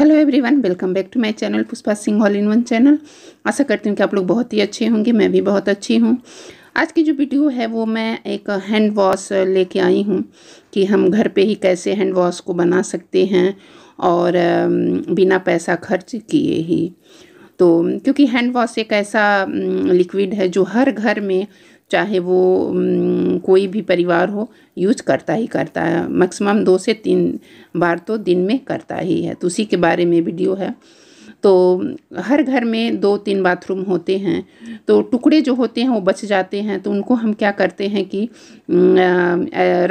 hello everyone welcome back to my channel Pushpa Singh all in one channel आशा करती हूँ कि आप लोग बहुत ही अच्छे होंगे मैं भी बहुत अच्छी हूँ आज की जो वीडियो है वो मैं एक हैंड वॉश लेके आई हूँ कि हम घर पे ही कैसे हैंड वॉश को बना सकते हैं और बिना पैसा खर्च किए ही तो क्योंकि हैंड वॉश एक ऐसा लिक्विड है जो हर घर में चाहे वो कोई भी परिवार हो यूज करता ही करता है मैक्सिमम दो से तीन बार तो दिन में करता ही है तो उसी के बारे में वीडियो है तो हर घर में दो तीन बाथरूम होते हैं तो टुकड़े जो होते हैं वो बच जाते हैं तो उनको हम क्या करते हैं कि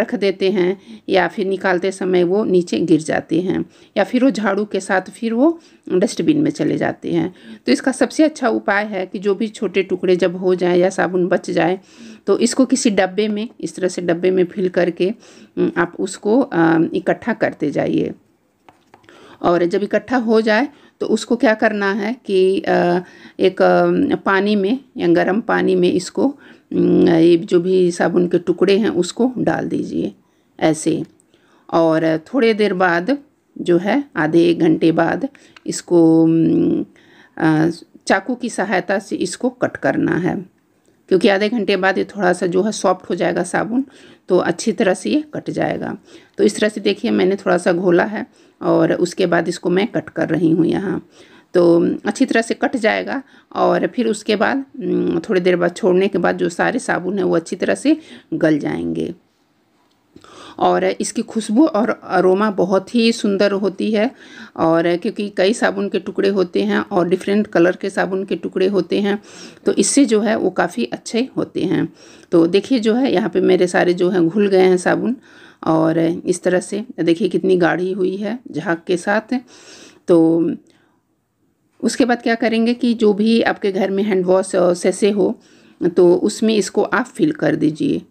रख देते हैं या फिर निकालते समय वो नीचे गिर जाते हैं या फिर वो झाड़ू के साथ फिर वो डस्टबिन में चले जाते हैं तो इसका सबसे अच्छा उपाय है कि जो भी छोटे टुकड़े जब हो जाए या साबुन बच जाए तो इसको किसी डब्बे में इस तरह से डब्बे में फिल करके आप उसको इकट्ठा करते जाइए और जब इकट्ठा हो जाए तो उसको क्या करना है कि एक पानी में या गर्म पानी में इसको ये जो भी साबुन के टुकड़े हैं उसको डाल दीजिए ऐसे और थोड़े देर बाद जो है आधे एक घंटे बाद इसको चाकू की सहायता से इसको कट करना है क्योंकि आधे घंटे बाद ये थोड़ा सा जो है सॉफ्ट हो जाएगा साबुन तो अच्छी तरह से ये कट जाएगा तो इस तरह से देखिए मैंने थोड़ा सा घोला है और उसके बाद इसको मैं कट कर रही हूँ यहाँ तो अच्छी तरह से कट जाएगा और फिर उसके बाद थोड़ी देर बाद छोड़ने के बाद जो सारे साबुन है वो अच्छी तरह से गल जाएंगे और इसकी खुशबू और अरोमा बहुत ही सुंदर होती है और क्योंकि कई साबुन के टुकड़े होते हैं और डिफरेंट कलर के साबुन के टुकड़े होते हैं तो इससे जो है वो काफ़ी अच्छे होते हैं तो देखिए जो है यहाँ पे मेरे सारे जो हैं घुल गए हैं साबुन और इस तरह से देखिए कितनी गाढ़ी हुई है झाक के साथ तो उसके बाद क्या करेंगे कि जो भी आपके घर में हैंड वॉश सेसे हो तो उसमें इसको आप फिल कर दीजिए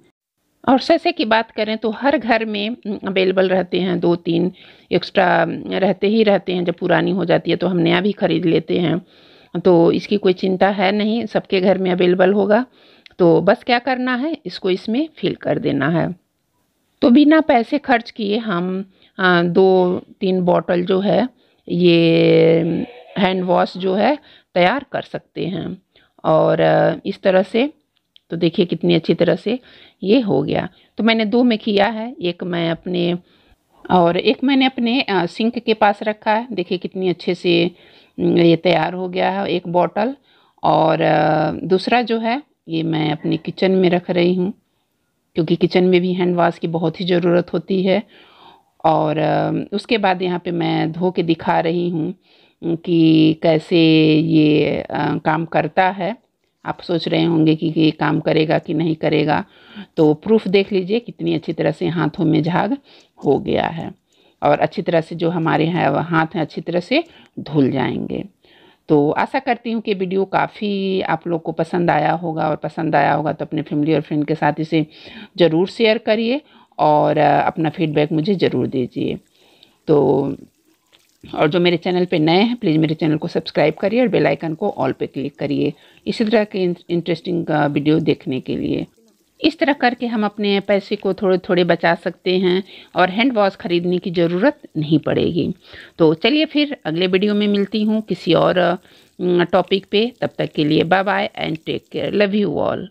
और सैसे की बात करें तो हर घर में अवेलेबल रहते हैं दो तीन एक्स्ट्रा रहते ही रहते हैं जब पुरानी हो जाती है तो हम नया भी ख़रीद लेते हैं तो इसकी कोई चिंता है नहीं सबके घर में अवेलेबल होगा तो बस क्या करना है इसको इसमें फिल कर देना है तो बिना पैसे खर्च किए हम दो तीन बॉटल जो है ये हैंड वॉश जो है तैयार कर सकते हैं और इस तरह से तो देखिए कितनी अच्छी तरह से ये हो गया तो मैंने दो में किया है एक मैं अपने और एक मैंने अपने सिंक के पास रखा है देखिए कितनी अच्छे से ये तैयार हो गया है एक बॉटल और दूसरा जो है ये मैं अपने किचन में रख रही हूँ क्योंकि किचन में भी हैंड वाश की बहुत ही ज़रूरत होती है और उसके बाद यहाँ पे मैं धो के दिखा रही हूँ कि कैसे ये काम करता है आप सोच रहे होंगे कि ये काम करेगा कि नहीं करेगा तो प्रूफ देख लीजिए कितनी अच्छी तरह से हाथों में झाग हो गया है और अच्छी तरह से जो हमारे हैं हाथ हैं अच्छी तरह से धुल जाएंगे तो आशा करती हूँ कि वीडियो काफ़ी आप लोग को पसंद आया होगा और पसंद आया होगा तो अपने फैमिली और फ्रेंड के साथ इसे ज़रूर शेयर करिए और अपना फीडबैक मुझे ज़रूर दीजिए तो और जो मेरे चैनल पे नए हैं प्लीज़ मेरे चैनल को सब्सक्राइब करिए और बेल आइकन को ऑल पे क्लिक करिए इसी तरह के इंटरेस्टिंग वीडियो uh, देखने के लिए इस तरह करके हम अपने पैसे को थोड़े थोड़े बचा सकते हैं और हैंड वॉश ख़रीदने की ज़रूरत नहीं पड़ेगी तो चलिए फिर अगले वीडियो में मिलती हूँ किसी और टॉपिक uh, पे तब तक के लिए bye bye and take care love you all